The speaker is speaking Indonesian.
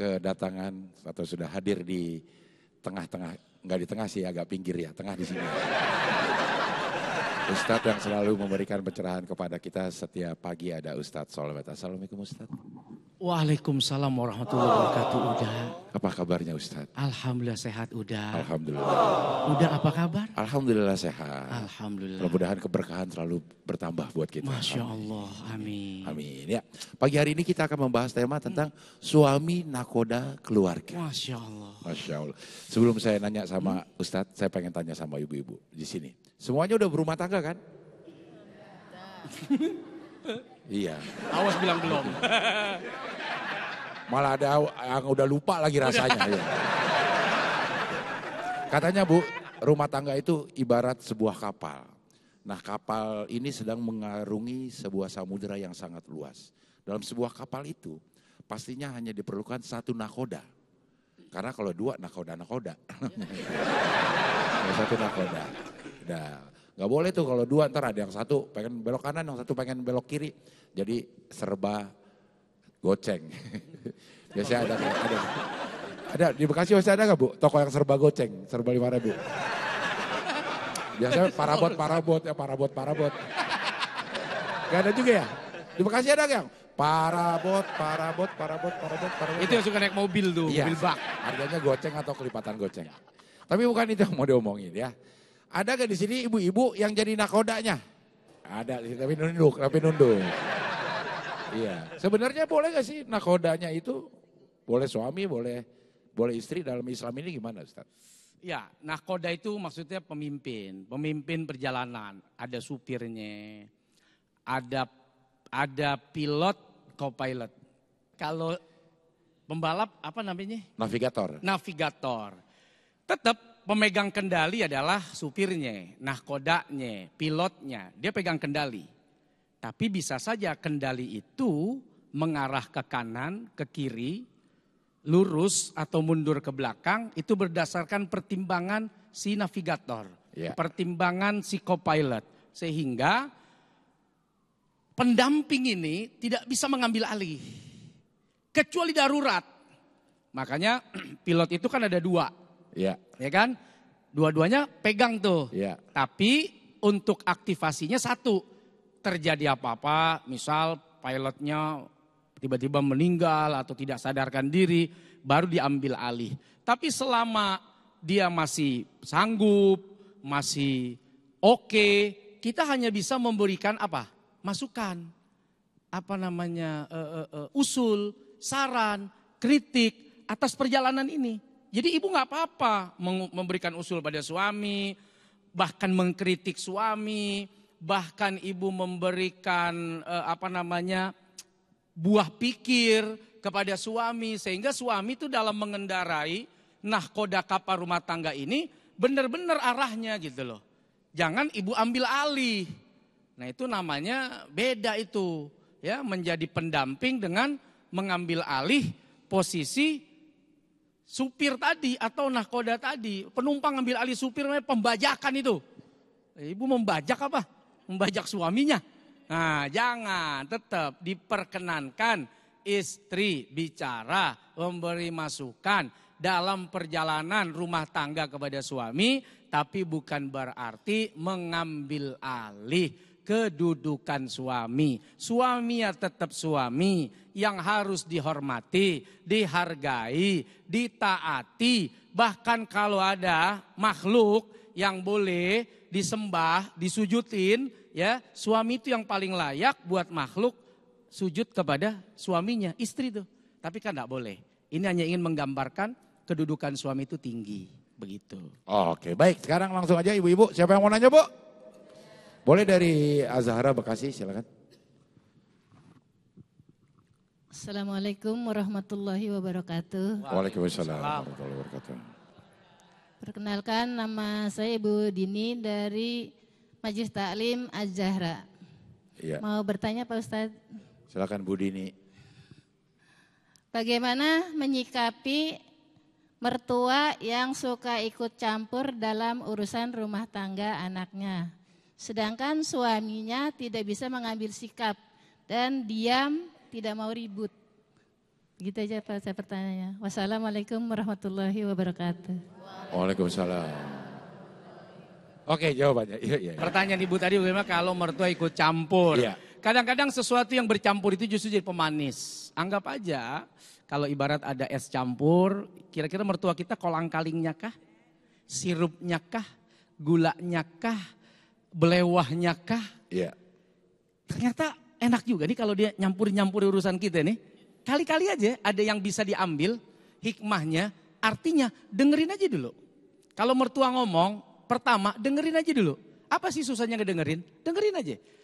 kedatangan atau sudah hadir di tengah-tengah, nggak di tengah sih agak pinggir ya, tengah di sini. Ustadz yang selalu memberikan pencerahan kepada kita setiap pagi ada Ustadz Solometa. Assalamualaikum Ustadz. Waalaikumsalam warahmatullahi wabarakatuh. Udah. Apa kabarnya Ustaz? Alhamdulillah sehat udah. Alhamdulillah. Udah apa kabar? Alhamdulillah sehat. Alhamdulillah. Mudah-mudahan keberkahan selalu bertambah buat kita. Masya Allah. Amin. Amin. Ya. Pagi hari ini kita akan membahas tema tentang hmm. suami nakoda keluarga. Masya Allah. Masya Allah. Sebelum saya nanya sama hmm. Ustaz, saya pengen tanya sama ibu-ibu di sini. Semuanya udah berumah tangga kan? Iya. Awas bilang belum. Malah ada yang udah lupa lagi rasanya. ya. Katanya Bu, rumah tangga itu ibarat sebuah kapal. Nah kapal ini sedang mengarungi sebuah samudera yang sangat luas. Dalam sebuah kapal itu pastinya hanya diperlukan satu nakoda. Karena kalau dua nakoda-nakoda. satu nakoda. Nah, Gak boleh tuh kalau dua ntar ada yang satu pengen belok kanan, yang satu pengen belok kiri. Jadi serba goceng. Biasanya ada, ada. Ada, di Bekasi masih ada gak bu? Toko yang serba goceng, serba lima ribu. Biasanya parabot, parabot, ya parabot, parabot. Gak ada juga ya? Di Bekasi ada gak? Parabot, parabot, parabot, parabot, parabot. Itu yang suka naik mobil tuh, iya, mobil bak. Harganya goceng atau kelipatan goceng. Tapi bukan itu yang mau diomongin ya. Ada gak di sini ibu-ibu yang jadi nakodanya? Ada, tapi nunduk, tapi nunduk. iya. Sebenarnya boleh gak sih nakodanya itu? Boleh suami, boleh boleh istri dalam Islam ini gimana Ustaz? Ya, nakoda itu maksudnya pemimpin, pemimpin perjalanan. Ada supirnya, ada ada pilot, co-pilot. Kalau pembalap apa namanya? Navigator. Navigator. Tetap pemegang kendali adalah supirnya, nahkodanya, pilotnya. Dia pegang kendali. Tapi bisa saja kendali itu mengarah ke kanan, ke kiri, lurus atau mundur ke belakang itu berdasarkan pertimbangan si navigator, yeah. pertimbangan si co-pilot. Sehingga pendamping ini tidak bisa mengambil alih. Kecuali darurat. Makanya pilot itu kan ada dua. Ya. Ya kan? Dua-duanya pegang tuh. Ya. Tapi untuk aktivasinya satu. Terjadi apa-apa, misal pilotnya tiba-tiba meninggal atau tidak sadarkan diri, baru diambil alih. Tapi selama dia masih sanggup, masih oke, okay, kita hanya bisa memberikan apa? Masukan. Apa namanya? Uh, uh, uh, usul, saran, kritik atas perjalanan ini. Jadi ibu nggak apa-apa memberikan usul pada suami, bahkan mengkritik suami, bahkan ibu memberikan eh, apa namanya buah pikir kepada suami sehingga suami itu dalam mengendarai nahkoda kapal rumah tangga ini benar-benar arahnya gitu loh. Jangan ibu ambil alih. Nah itu namanya beda itu ya menjadi pendamping dengan mengambil alih posisi supir tadi atau nahkoda tadi, penumpang ambil alih supir namanya pembajakan itu. Eh, ibu membajak apa? Membajak suaminya. Nah, jangan, tetap diperkenankan istri bicara, memberi masukan dalam perjalanan rumah tangga kepada suami, tapi bukan berarti mengambil alih kedudukan suami. Suami ya tetap suami yang harus dihormati, dihargai, ditaati. Bahkan kalau ada makhluk yang boleh disembah, disujutin, ya suami itu yang paling layak buat makhluk sujud kepada suaminya, istri itu. Tapi kan tidak boleh. Ini hanya ingin menggambarkan kedudukan suami itu tinggi, begitu. Oke, baik. Sekarang langsung aja ibu-ibu, siapa yang mau nanya, Bu? Boleh dari Azahara Bekasi silakan. Assalamualaikum warahmatullahi wabarakatuh. Waalaikumsalam warahmatullahi wabarakatuh. Perkenalkan nama saya Ibu Dini dari Majlis Taklim Az-Zahra. Iya. Mau bertanya Pak Ustadz? Silakan Bu Dini. Bagaimana menyikapi mertua yang suka ikut campur dalam urusan rumah tangga anaknya? Sedangkan suaminya tidak bisa mengambil sikap dan diam, tidak mau ribut. Gitu aja Pak saya pertanyaannya. Wassalamualaikum warahmatullahi wabarakatuh. Waalaikumsalam. Oke jawabannya. Iya, iya, iya, Pertanyaan Ibu tadi bagaimana kalau mertua ikut campur. Iya. Kadang-kadang sesuatu yang bercampur itu justru jadi pemanis. Anggap aja kalau ibarat ada es campur, kira-kira mertua kita kolang kalingnya kah? Sirupnya kah? Gulanya kah? belewahnya kah? Iya. Ternyata enak juga nih kalau dia nyampur-nyampur urusan kita nih. Kali-kali aja ada yang bisa diambil hikmahnya, artinya dengerin aja dulu. Kalau mertua ngomong, pertama dengerin aja dulu. Apa sih susahnya ngedengerin? Dengerin aja.